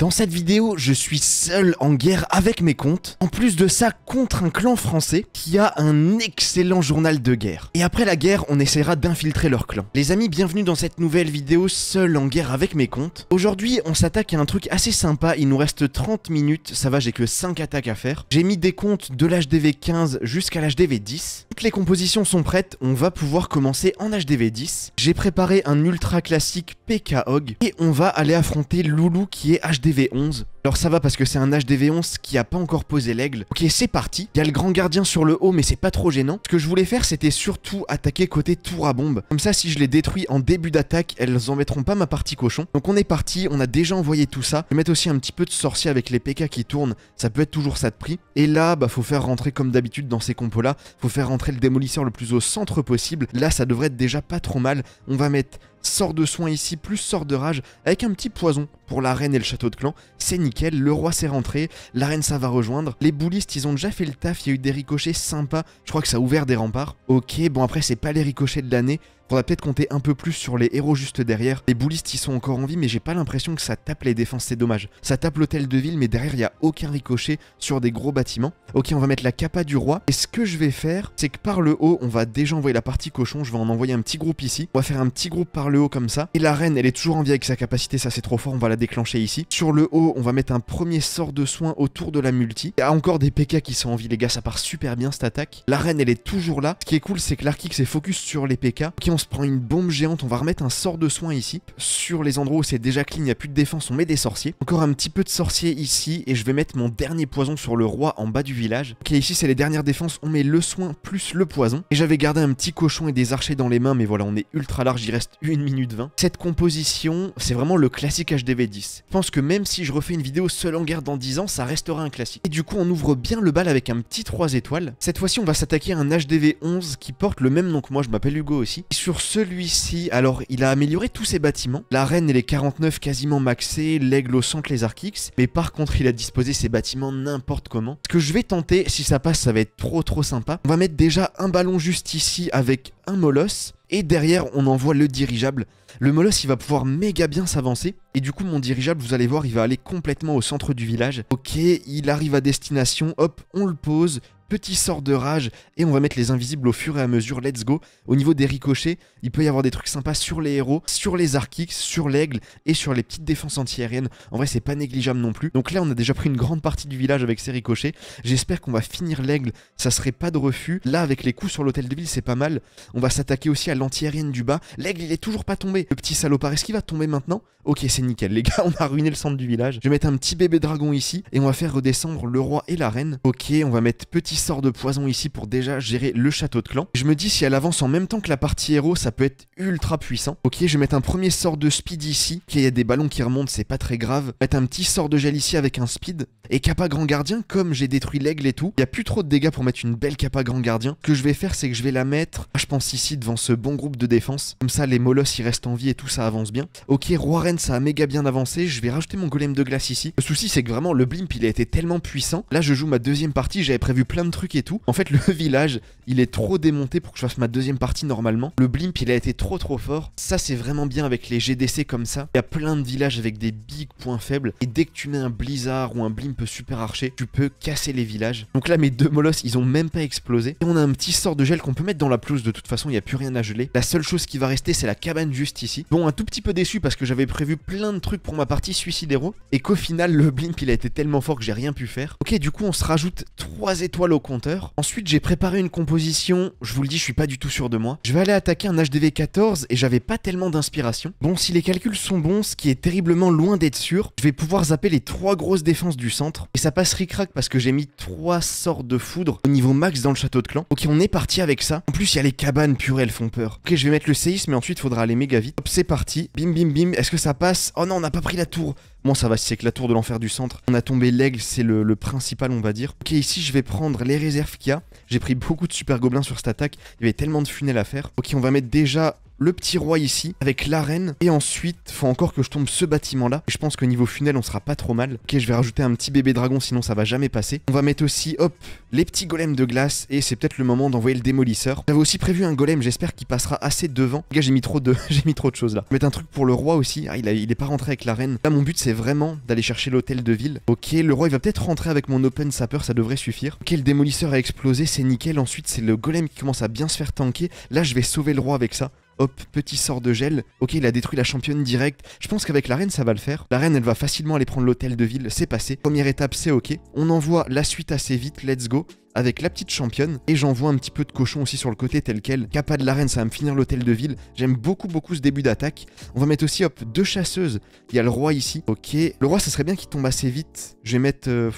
Dans cette vidéo, je suis seul en guerre avec mes comptes, en plus de ça contre un clan français qui a un excellent journal de guerre. Et après la guerre, on essaiera d'infiltrer leur clan. Les amis, bienvenue dans cette nouvelle vidéo seul en guerre avec mes comptes. Aujourd'hui, on s'attaque à un truc assez sympa, il nous reste 30 minutes, ça va, j'ai que 5 attaques à faire. J'ai mis des comptes de l'HDV 15 jusqu'à l'HDV 10. Toutes les compositions sont prêtes, on va pouvoir commencer en HDV 10. J'ai préparé un ultra classique PK Hog et on va aller affronter Loulou qui est HDV11. Alors ça va parce que c'est un HDV11 qui a pas encore posé l'aigle. Ok c'est parti, il y a le grand gardien sur le haut mais c'est pas trop gênant. Ce que je voulais faire c'était surtout attaquer côté tour à bombe. Comme ça si je les détruis en début d'attaque elles mettront pas ma partie cochon. Donc on est parti, on a déjà envoyé tout ça. Je vais mettre aussi un petit peu de sorcier avec les PK qui tournent, ça peut être toujours ça de prix. Et là bah faut faire rentrer comme d'habitude dans ces compos là, faut faire rentrer le démolisseur le plus au centre possible. Là ça devrait être déjà pas trop mal. On va mettre Sort de soin ici, plus sort de rage, avec un petit poison pour la reine et le château de clan, c'est nickel, le roi s'est rentré, la reine ça va rejoindre, les boulistes ils ont déjà fait le taf, il y a eu des ricochets sympas, je crois que ça a ouvert des remparts. Ok, bon après c'est pas les ricochets de l'année, on va peut-être compter un peu plus sur les héros juste derrière. Les boulistes ils sont encore en vie mais j'ai pas l'impression que ça tape les défenses, c'est dommage. Ça tape l'hôtel de ville mais derrière il y a aucun ricochet sur des gros bâtiments. Ok, on va mettre la capa du roi et ce que je vais faire, c'est que par le haut, on va déjà envoyer la partie cochon, je vais en envoyer un petit groupe ici. On va faire un petit groupe par le haut comme ça et la reine, elle est toujours en vie avec sa capacité, ça c'est trop fort, on va déclencher ici. Sur le haut, on va mettre un premier sort de soin autour de la multi. Il y a encore des PK qui sont en vie, les gars, ça part super bien cette attaque. La reine, elle est toujours là. Ce qui est cool, c'est que l'Arkix s'est focus sur les PK. Ok, on se prend une bombe géante, on va remettre un sort de soin ici. Sur les endroits où c'est déjà clean, il n'y a plus de défense, on met des sorciers. Encore un petit peu de sorciers ici, et je vais mettre mon dernier poison sur le roi en bas du village. Ok, ici, c'est les dernières défenses, on met le soin plus le poison. Et j'avais gardé un petit cochon et des archers dans les mains, mais voilà, on est ultra large, il reste 1 minute 20. Cette composition, c'est vraiment le classique HDV je pense que même si je refais une vidéo seul en guerre dans 10 ans, ça restera un classique. Et du coup, on ouvre bien le bal avec un petit 3 étoiles. Cette fois-ci, on va s'attaquer à un HDV 11 qui porte le même nom que moi, je m'appelle Hugo aussi. Et sur celui-ci, alors, il a amélioré tous ses bâtiments. La reine et les 49 quasiment maxés, l'aigle au centre, les archix. Mais par contre, il a disposé ses bâtiments n'importe comment. Ce que je vais tenter, si ça passe, ça va être trop trop sympa. On va mettre déjà un ballon juste ici avec un molosse. Et derrière, on envoie le dirigeable. Le molosse, il va pouvoir méga bien s'avancer. Et du coup, mon dirigeable, vous allez voir, il va aller complètement au centre du village. Ok, il arrive à destination, hop, on le pose petit sort de rage, et on va mettre les invisibles au fur et à mesure, let's go. Au niveau des ricochets, il peut y avoir des trucs sympas sur les héros, sur les archiques, sur l'aigle, et sur les petites défenses antiaériennes. En vrai, c'est pas négligeable non plus. Donc là, on a déjà pris une grande partie du village avec ces ricochets. J'espère qu'on va finir l'aigle, ça serait pas de refus. Là, avec les coups sur l'hôtel de ville, c'est pas mal. On va s'attaquer aussi à l'antiaérienne du bas. L'aigle, il est toujours pas tombé. Le petit salopard, est-ce qu'il va tomber maintenant Ok, c'est nickel, les gars, on a ruiné le centre du village. Je vais mettre un petit bébé dragon ici, et on va faire redescendre le roi et la reine. Ok, on va mettre petit sort de poison ici pour déjà gérer le château de clan. Je me dis si elle avance en même temps que la partie héros, ça peut être ultra puissant. Ok, je vais mettre un premier sort de speed ici. Ok, il y a des ballons qui remontent, c'est pas très grave. Mettre un petit sort de gel ici avec un speed. Et Kappa Grand Gardien, comme j'ai détruit l'aigle et tout, il n'y a plus trop de dégâts pour mettre une belle Kappa Grand Gardien. Ce que je vais faire, c'est que je vais la mettre, je pense ici, devant ce bon groupe de défense. Comme ça, les molosses, ils restent en vie et tout, ça avance bien. Ok, Roi ça a méga bien avancé. Je vais rajouter mon golem de glace ici. Le souci, c'est que vraiment, le blimp, il a été tellement puissant. Là, je joue ma deuxième partie, j'avais prévu plein de Truc et tout. En fait, le village, il est trop démonté pour que je fasse ma deuxième partie normalement. Le blimp, il a été trop trop fort. Ça, c'est vraiment bien avec les GDC comme ça. Il y a plein de villages avec des big points faibles. Et dès que tu mets un blizzard ou un blimp super arché, tu peux casser les villages. Donc là, mes deux molosses, ils ont même pas explosé. Et on a un petit sort de gel qu'on peut mettre dans la pelouse. De toute façon, il n'y a plus rien à geler. La seule chose qui va rester, c'est la cabane juste ici. Bon, un tout petit peu déçu parce que j'avais prévu plein de trucs pour ma partie suicidéro. Et qu'au final, le blimp, il a été tellement fort que j'ai rien pu faire. Ok, du coup, on se rajoute 3 étoiles au compteur. Ensuite, j'ai préparé une composition. Je vous le dis, je suis pas du tout sûr de moi. Je vais aller attaquer un HDV 14 et j'avais pas tellement d'inspiration. Bon, si les calculs sont bons, ce qui est terriblement loin d'être sûr, je vais pouvoir zapper les trois grosses défenses du centre. Et ça passe ric-rac parce que j'ai mis trois sortes de foudre au niveau max dans le château de clan. Ok, on est parti avec ça. En plus, il y a les cabanes, purées, elles font peur. Ok, je vais mettre le séisme et ensuite, faudra aller méga vite. Hop, c'est parti. Bim, bim, bim. Est-ce que ça passe Oh non, on n'a pas pris la tour. Bon, ça va, c'est que la tour de l'enfer du centre. On a tombé l'aigle, c'est le, le, principal, on va dire. Ok, ici, je vais prendre les réserves qu'il y a. J'ai pris beaucoup de super gobelins sur cette attaque. Il y avait tellement de funnels à faire. Ok, on va mettre déjà le petit roi ici, avec l'arène, et ensuite, faut encore que je tombe ce bâtiment-là. Je pense que niveau funnel, on sera pas trop mal. Ok, je vais rajouter un petit bébé dragon, sinon ça va jamais passer. On va mettre aussi, hop, les petits golems de glace, et c'est peut-être le moment d'envoyer le démolisseur. J'avais aussi prévu un golem, j'espère qu'il passera assez devant. Les j'ai mis trop de, j'ai mis trop de choses là. Je vais mettre un truc pour le roi aussi. Ah, il, est pas rentré avec l'arène. Là, mon but, c'est vraiment d'aller chercher l'hôtel de ville. Ok, le roi, il va peut-être rentrer avec mon open sapper, ça devrait suffire. Ok, le démolisseur a explosé, c'est nickel. Ensuite, c'est le golem qui commence à bien se faire tanker. Là, je vais sauver le roi avec ça hop, petit sort de gel. Ok, il a détruit la championne direct. Je pense qu'avec la reine, ça va le faire. La reine, elle va facilement aller prendre l'hôtel de ville, c'est passé. Première étape, c'est ok. On envoie la suite assez vite, let's go avec la petite championne, et j'envoie un petit peu de cochon aussi sur le côté tel quel. Capa de la reine, ça va me finir l'hôtel de ville. J'aime beaucoup beaucoup ce début d'attaque. On va mettre aussi hop deux chasseuses. Il y a le roi ici. Ok. Le roi, ça serait bien qu'il tombe assez vite. Je vais mettre. Euh,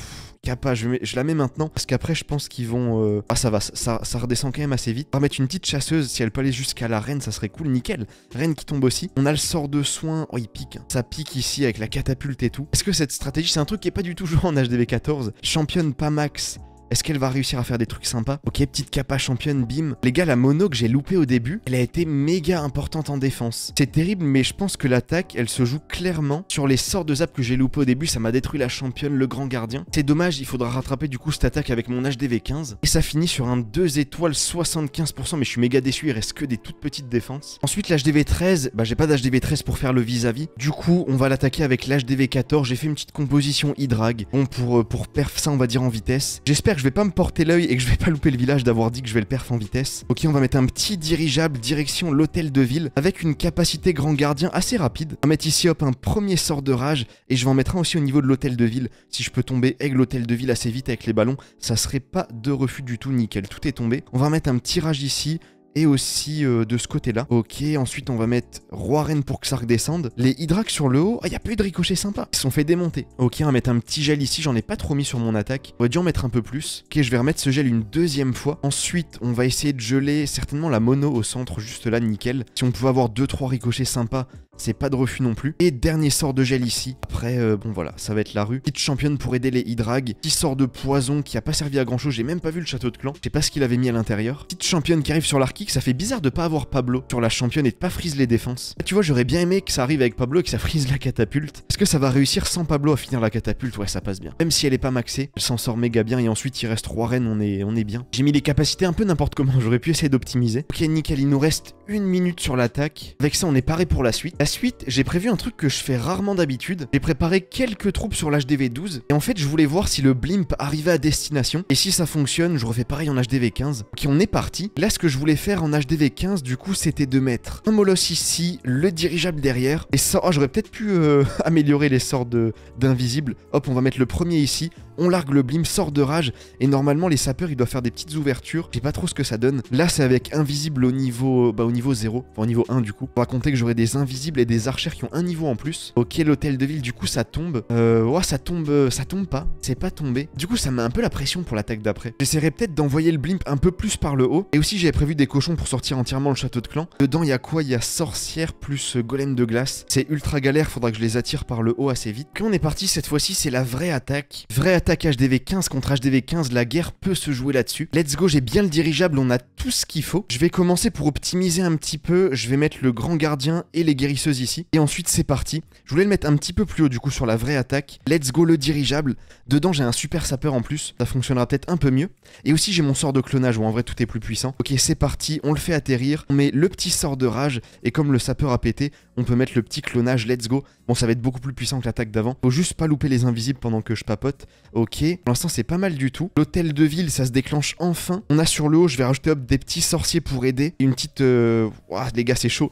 Kappa, je, la mets maintenant parce qu'après je pense qu'ils vont... Euh, ah ça va, ça, ça, redescend quand même assez vite. On va mettre une petite chasseuse, si elle peut aller jusqu'à la reine, ça serait cool, nickel. Reine qui tombe aussi. On a le sort de soin, oh il pique. Hein. Ça pique ici avec la catapulte et tout. Est-ce que cette stratégie, c'est un truc qui est pas du tout joué en HDV 14 Championne pas max, est-ce qu'elle va réussir à faire des trucs sympas Ok, petite capa championne, bim. Les gars, la mono que j'ai loupée au début, elle a été méga importante en défense. C'est terrible, mais je pense que l'attaque, elle se joue clairement sur les sorts de zap que j'ai loupé au début. Ça m'a détruit la championne, le grand gardien. C'est dommage, il faudra rattraper du coup cette attaque avec mon HDV 15. Et ça finit sur un 2 étoiles 75%, mais je suis méga déçu, il reste que des toutes petites défenses. Ensuite, l'HDV 13, bah j'ai pas d'HDV 13 pour faire le vis-à-vis. Du coup, on va l'attaquer avec l'HDV 14. J'ai fait une petite composition e-drag. Bon, pour, euh, pour perf ça, on va dire en vitesse. J'espère que je vais pas me porter l'œil et que je vais pas louper le village d'avoir dit que je vais le perf en vitesse. Ok, on va mettre un petit dirigeable direction l'hôtel de ville avec une capacité grand gardien assez rapide. On va mettre ici hop un premier sort de rage et je vais en mettre un aussi au niveau de l'hôtel de ville. Si je peux tomber avec l'hôtel de ville assez vite avec les ballons, ça serait pas de refus du tout, nickel, tout est tombé. On va mettre un petit rage ici, et aussi euh, de ce côté-là. Ok, ensuite on va mettre roi pour que ça descende. Les Hydrax sur le haut, il ah, y n'y a plus de ricochets sympa. Ils sont fait démonter. Ok, on va mettre un petit gel ici, j'en ai pas trop mis sur mon attaque. On va dû en mettre un peu plus. Ok, je vais remettre ce gel une deuxième fois. Ensuite, on va essayer de geler certainement la mono au centre, juste là, nickel. Si on pouvait avoir 2-3 ricochets sympas, c'est pas de refus non plus. Et dernier sort de gel ici, après, euh, bon voilà, ça va être la rue. Petite championne pour aider les hydragues, petit sort de poison qui a pas servi à grand chose, j'ai même pas vu le château de clan, je sais pas ce qu'il avait mis à l'intérieur. Petite championne qui arrive sur l'arc. ça fait bizarre de pas avoir Pablo sur la championne et de pas frise les défenses. Ah, tu vois, j'aurais bien aimé que ça arrive avec Pablo et que ça frise la catapulte. Est-ce que ça va réussir sans Pablo à finir la catapulte Ouais, ça passe bien. Même si elle est pas maxée, elle s'en sort méga bien et ensuite il reste 3 reines, on est, on est bien. J'ai mis les capacités un peu n'importe comment, j'aurais pu essayer d'optimiser. Ok, nickel, il nous reste une minute sur l'attaque. Avec ça, on est paré pour la suite. Ensuite, j'ai prévu un truc que je fais rarement d'habitude. J'ai préparé quelques troupes sur l'HDV12. Et en fait, je voulais voir si le blimp arrivait à destination. Et si ça fonctionne, je refais pareil en HDV15. Ok, on est parti. Là, ce que je voulais faire en HDV15, du coup, c'était de mettre un molosse ici, le dirigeable derrière. Et ça, oh, j'aurais peut-être pu euh, améliorer les sorts d'invisible. Hop, on va mettre le premier ici on largue le blimp, sort de rage, et normalement les sapeurs ils doivent faire des petites ouvertures, je sais pas trop ce que ça donne. Là c'est avec invisible au niveau, bah, au niveau 0, enfin au niveau 1 du coup, va raconter que j'aurai des invisibles et des archers qui ont un niveau en plus. Ok l'hôtel de ville du coup ça tombe, euh, ça tombe, euh, ça tombe pas, c'est pas tombé. Du coup ça met un peu la pression pour l'attaque d'après. J'essaierai peut-être d'envoyer le blimp un peu plus par le haut, et aussi j'avais prévu des cochons pour sortir entièrement le château de clan. Dedans il y a quoi Il y a sorcière plus euh, golem de glace, c'est ultra galère, faudra que je les attire par le haut assez vite. Quand on est parti cette fois-ci, c'est la vraie attaque, vraie attaque Attaque HDV15 contre HDV15, la guerre peut se jouer là-dessus. Let's go, j'ai bien le dirigeable, on a tout ce qu'il faut. Je vais commencer pour optimiser un petit peu, je vais mettre le grand gardien et les guérisseuses ici. Et ensuite c'est parti. Je voulais le mettre un petit peu plus haut du coup sur la vraie attaque. Let's go le dirigeable. Dedans j'ai un super sapeur en plus, ça fonctionnera peut-être un peu mieux. Et aussi j'ai mon sort de clonage où en vrai tout est plus puissant. Ok c'est parti, on le fait atterrir, on met le petit sort de rage et comme le sapeur a pété, on peut mettre le petit clonage, let's go. Bon, ça va être beaucoup plus puissant que l'attaque d'avant. Faut juste pas louper les invisibles pendant que je papote. Ok, pour l'instant c'est pas mal du tout. L'hôtel de ville, ça se déclenche enfin. On a sur le haut, je vais rajouter des petits sorciers pour aider. Une petite... waouh les gars, c'est chaud.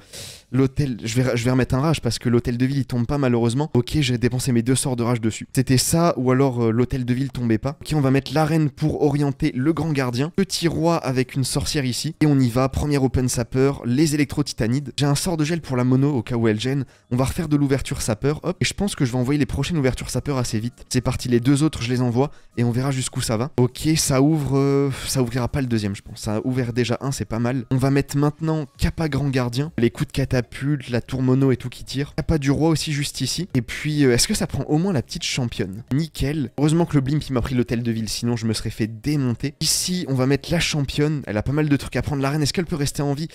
L'hôtel, je vais, je vais remettre un rage parce que l'hôtel de ville il tombe pas malheureusement. Ok, j'ai dépensé mes deux sorts de rage dessus. C'était ça ou alors euh, l'hôtel de ville tombait pas. Ok, on va mettre l'arène pour orienter le grand gardien. Petit roi avec une sorcière ici. Et on y va, premier open sapper, les électro-titanides. J'ai un sort de gel pour la mono, ok, elle On va refaire de l'ouverture sapeur, hop, et je pense que je vais envoyer les prochaines ouvertures sapeur assez vite. C'est parti, les deux autres, je les envoie, et on verra jusqu'où ça va. Ok, ça ouvre... Euh, ça ouvrira pas le deuxième, je pense. Ça a ouvert déjà un, c'est pas mal. On va mettre maintenant Kappa Grand Gardien, les coups de catapulte, la tour mono et tout qui tire. Kappa du Roi aussi juste ici. Et puis, euh, est-ce que ça prend au moins la petite championne Nickel. Heureusement que le blimp, il m'a pris l'hôtel de ville, sinon je me serais fait démonter. Ici, on va mettre la championne. Elle a pas mal de trucs à prendre. La reine, est-ce qu'elle peut rester en vie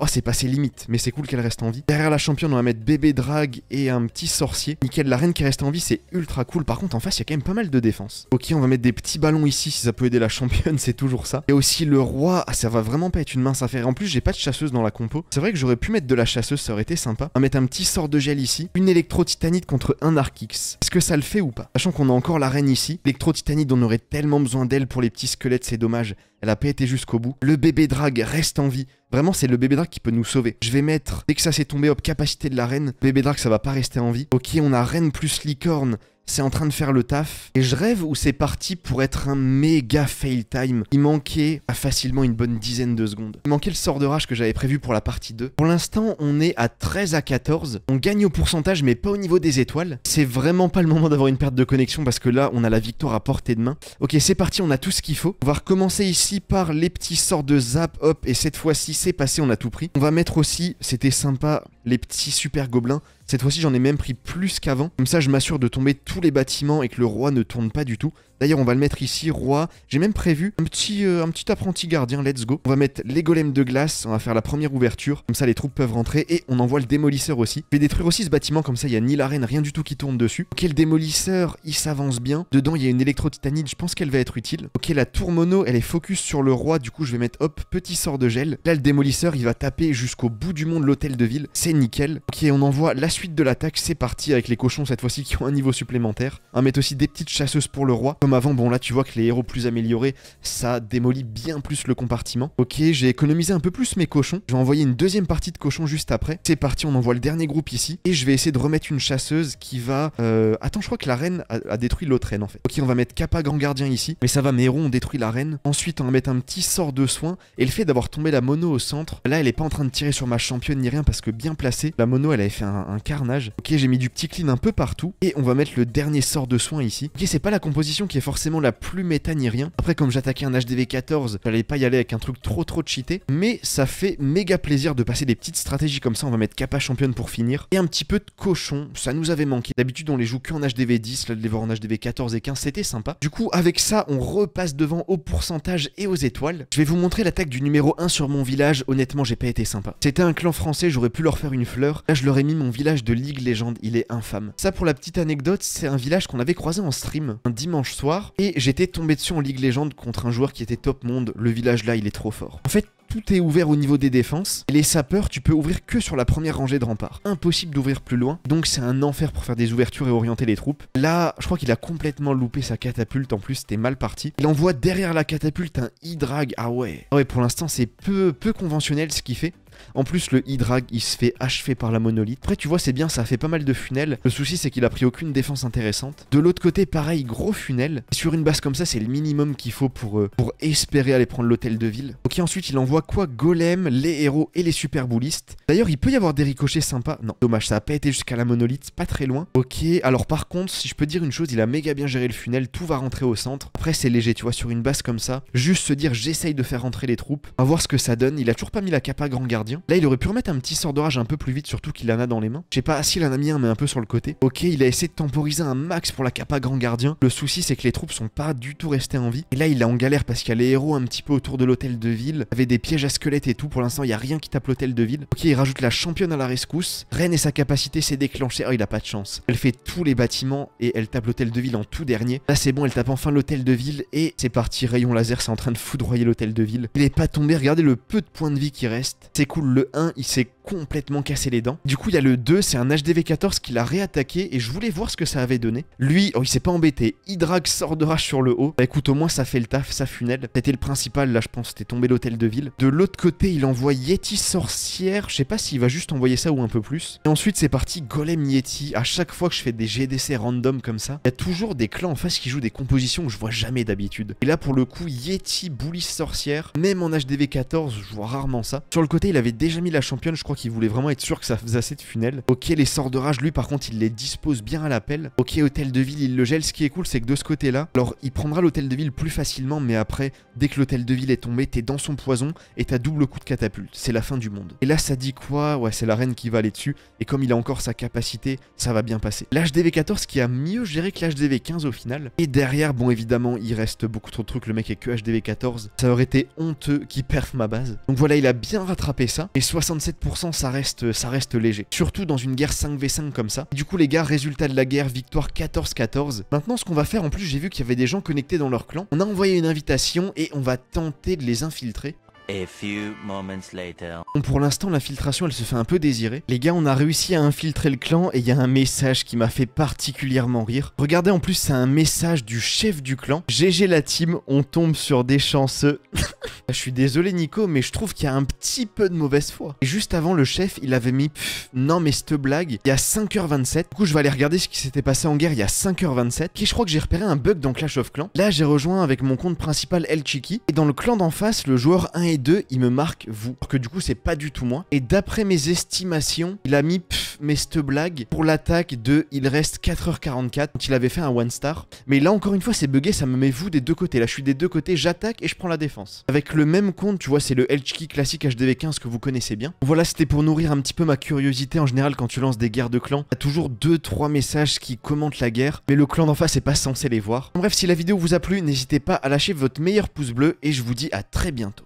Oh, c'est passé limite, mais c'est cool qu'elle reste en vie. Derrière la championne, on va mettre bébé drague et un petit sorcier. Nickel, la reine qui reste en vie, c'est ultra cool. Par contre, en face, il y a quand même pas mal de défense. Ok, on va mettre des petits ballons ici, si ça peut aider la championne, c'est toujours ça. Et aussi le roi, ah, ça va vraiment pas être une mince affaire. En plus, j'ai pas de chasseuse dans la compo. C'est vrai que j'aurais pu mettre de la chasseuse, ça aurait été sympa. On va mettre un petit sort de gel ici, une électro titanide contre un Arkix. Est-ce que ça le fait ou pas Sachant qu'on a encore la reine ici. L'électro titanide on aurait tellement besoin d'elle pour les petits squelettes, c'est dommage. Elle a pas jusqu'au bout. Le bébé drag reste en vie. Vraiment, c'est le bébé drag qui peut nous sauver. Je vais mettre, dès que ça s'est tombé, hop, capacité de la reine. Bébé drag, ça va pas rester en vie. Ok, on a reine plus licorne c'est en train de faire le taf. Et je rêve où c'est parti pour être un méga fail time. Il manquait à ah, facilement une bonne dizaine de secondes. Il manquait le sort de rage que j'avais prévu pour la partie 2. Pour l'instant, on est à 13 à 14. On gagne au pourcentage, mais pas au niveau des étoiles. C'est vraiment pas le moment d'avoir une perte de connexion parce que là, on a la victoire à portée de main. Ok, c'est parti, on a tout ce qu'il faut. On va recommencer ici par les petits sorts de zap, hop, et cette fois-ci, c'est passé, on a tout pris. On va mettre aussi, c'était sympa, les petits super gobelins. Cette fois-ci, j'en ai même pris plus qu'avant. Comme ça, je m'assure de tomber tous les bâtiments et que le roi ne tourne pas du tout. D'ailleurs, on va le mettre ici, roi. J'ai même prévu un petit, euh, un petit apprenti gardien, let's go. On va mettre les golems de glace, on va faire la première ouverture. Comme ça, les troupes peuvent rentrer et on envoie le démolisseur aussi. Je vais détruire aussi ce bâtiment, comme ça, il n'y a ni l'arène, rien du tout qui tourne dessus. Ok, le démolisseur, il s'avance bien. Dedans, il y a une électro électro-titanide, je pense qu'elle va être utile. Ok, la tour mono, elle est focus sur le roi, du coup, je vais mettre, hop, petit sort de gel. Là, le démolisseur, il va taper jusqu'au bout du monde l'hôtel de ville. C'est nickel. Ok, on envoie la suite de l'attaque, c'est parti avec les cochons cette fois-ci qui ont un niveau supplémentaire. On va mettre aussi des petites chasseuses pour le roi, avant, bon là tu vois que les héros plus améliorés, ça démolit bien plus le compartiment. Ok, j'ai économisé un peu plus mes cochons. Je vais envoyer une deuxième partie de cochons juste après. C'est parti, on envoie le dernier groupe ici. Et je vais essayer de remettre une chasseuse qui va... Euh, attends, je crois que la reine a, détruit l'autre reine en fait. Ok, on va mettre Kappa Grand Gardien ici. Mais ça va, mes héros ont détruit la reine. Ensuite, on va mettre un petit sort de soin. Et le fait d'avoir tombé la mono au centre, là elle est pas en train de tirer sur ma championne ni rien parce que bien placée, la mono elle avait fait un, carnage. Ok, j'ai mis du petit clean un peu partout. Et on va mettre le dernier sort de soin ici. Ok, c'est pas la composition qui qui est forcément la plus méta ni rien. Après, comme j'attaquais un HDV 14, j'allais pas y aller avec un truc trop trop cheaté, mais ça fait méga plaisir de passer des petites stratégies comme ça. On va mettre Kappa championne pour finir. Et un petit peu de cochon, ça nous avait manqué. D'habitude, on les joue qu'en HDV 10, là de les voir en HDV 14 et 15, c'était sympa. Du coup, avec ça, on repasse devant au pourcentage et aux étoiles. Je vais vous montrer l'attaque du numéro 1 sur mon village. Honnêtement, j'ai pas été sympa. C'était un clan français, j'aurais pu leur faire une fleur. Là, je leur ai mis mon village de Ligue Légende. Il est infâme. Ça, pour la petite anecdote, c'est un village qu'on avait croisé en stream un dimanche soir et j'étais tombé dessus en Ligue Légende contre un joueur qui était top monde. Le village là, il est trop fort. En fait, tout est ouvert au niveau des défenses. Et les sapeurs, tu peux ouvrir que sur la première rangée de remparts. Impossible d'ouvrir plus loin. Donc c'est un enfer pour faire des ouvertures et orienter les troupes. Là, je crois qu'il a complètement loupé sa catapulte. En plus, c'était mal parti. Il envoie derrière la catapulte un e-drag. Ah ouais. Ah ouais, pour l'instant, c'est peu, peu conventionnel ce qu'il fait. En plus, le Hydrag, il se fait achever par la monolithe. Après, tu vois, c'est bien, ça fait pas mal de funnels. Le souci, c'est qu'il a pris aucune défense intéressante. De l'autre côté, pareil, gros funnel. Sur une base comme ça, c'est le minimum qu'il faut pour, euh, pour espérer aller prendre l'hôtel de ville. Ok, ensuite, il envoie quoi Golem, les héros et les super boulistes. D'ailleurs, il peut y avoir des ricochets sympas. Non, dommage, ça a pas été jusqu'à la monolithe, pas très loin. Ok, alors par contre, si je peux dire une chose, il a méga bien géré le funnel, tout va rentrer au centre. Après, c'est léger, tu vois, sur une base comme ça. Juste se dire, j'essaye de faire rentrer les troupes. À voir ce que ça donne. Il a toujours pas mis la capa grand garde Là, il aurait pu remettre un petit sort d'orage un peu plus vite, surtout qu'il en a dans les mains. Je sais pas, si il en a mis un, mais un peu sur le côté. Ok, il a essayé de temporiser un max pour la capa grand gardien. Le souci, c'est que les troupes sont pas du tout restées en vie. Et là, il est en galère parce qu'il y a les héros un petit peu autour de l'hôtel de ville, avait des pièges à squelettes et tout. Pour l'instant, il y a rien qui tape l'hôtel de ville. Ok, il rajoute la championne à la rescousse. Reine et sa capacité s'est déclenchée. Oh, il a pas de chance. Elle fait tous les bâtiments et elle tape l'hôtel de ville en tout dernier. Là, c'est bon, elle tape enfin l'hôtel de ville et c'est parti. Rayon laser, c'est en train de foudroyer l'hôtel de ville. Il est pas tombé. Regardez le peu de points de vie qui reste. C'est coule le 1, il s'est complètement cassé les dents. Du coup, il y a le 2, c'est un HDV14 qui l'a réattaqué et je voulais voir ce que ça avait donné. Lui, oh, il s'est pas embêté. Hydrag sort de rage sur le haut. Bah écoute, au moins ça fait le taf, ça funèle. C'était le principal, là je pense, c'était tombé l'hôtel de ville. De l'autre côté, il envoie Yeti sorcière. Je sais pas s'il va juste envoyer ça ou un peu plus. Et ensuite, c'est parti, Golem Yeti. À chaque fois que je fais des GDC random comme ça, il y a toujours des clans en face qui jouent des compositions que je vois jamais d'habitude. Et là, pour le coup, Yeti, Boulisse sorcière. Même en HDV14, je vois rarement ça. Sur le côté, il avait déjà mis la championne, je crois qu'il voulait vraiment être sûr que ça faisait assez de funnel. Ok, les sorts de rage, lui, par contre, il les dispose bien à l'appel. Ok, hôtel de ville, il le gèle. Ce qui est cool, c'est que de ce côté-là, alors il prendra l'hôtel de ville plus facilement, mais après, dès que l'hôtel de ville est tombé, t'es dans son poison et t'as double coup de catapulte. C'est la fin du monde. Et là, ça dit quoi Ouais, c'est la reine qui va aller dessus. Et comme il a encore sa capacité, ça va bien passer. L'HDV14 qui a mieux géré que l'HDV15 au final. Et derrière, bon, évidemment, il reste beaucoup trop de trucs. Le mec est que HDV14. Ça aurait été honteux qui perf ma base. Donc voilà, il a bien rattrapé ça. Et 67% ça reste, ça reste léger. Surtout dans une guerre 5v5 comme ça. du coup, les gars, résultat de la guerre, victoire 14-14. Maintenant, ce qu'on va faire, en plus, j'ai vu qu'il y avait des gens connectés dans leur clan. On a envoyé une invitation et on va tenter de les infiltrer. A Pour l'instant, l'infiltration, elle se fait un peu désirer. Les gars, on a réussi à infiltrer le clan et il y a un message qui m'a fait particulièrement rire. Regardez, en plus, c'est un message du chef du clan. GG la team, on tombe sur des chanceux. je suis désolé, Nico, mais je trouve qu'il y a un petit peu de mauvaise foi. Et juste avant, le chef, il avait mis non, mais cette blague, il y a 5h27. Du coup, je vais aller regarder ce qui s'était passé en guerre il y a 5h27. Et je crois que j'ai repéré un bug dans Clash of Clans. Là, j'ai rejoint avec mon compte principal El Chiki. Et dans le clan d'en face, le joueur 1 et et deux, il me marque vous. Alors que du coup, c'est pas du tout moi. Et d'après mes estimations, il a mis pff, mais cette blague pour l'attaque de il reste 4h44 quand il avait fait un one star. Mais là, encore une fois, c'est bugué, ça me met vous des deux côtés. Là, je suis des deux côtés, j'attaque et je prends la défense. Avec le même compte, tu vois, c'est le Elchki classique HDV15 que vous connaissez bien. Voilà, c'était pour nourrir un petit peu ma curiosité en général quand tu lances des guerres de clans. T'as toujours 2-3 messages qui commentent la guerre, mais le clan d'en face est pas censé les voir. Bref, si la vidéo vous a plu, n'hésitez pas à lâcher votre meilleur pouce bleu et je vous dis à très bientôt.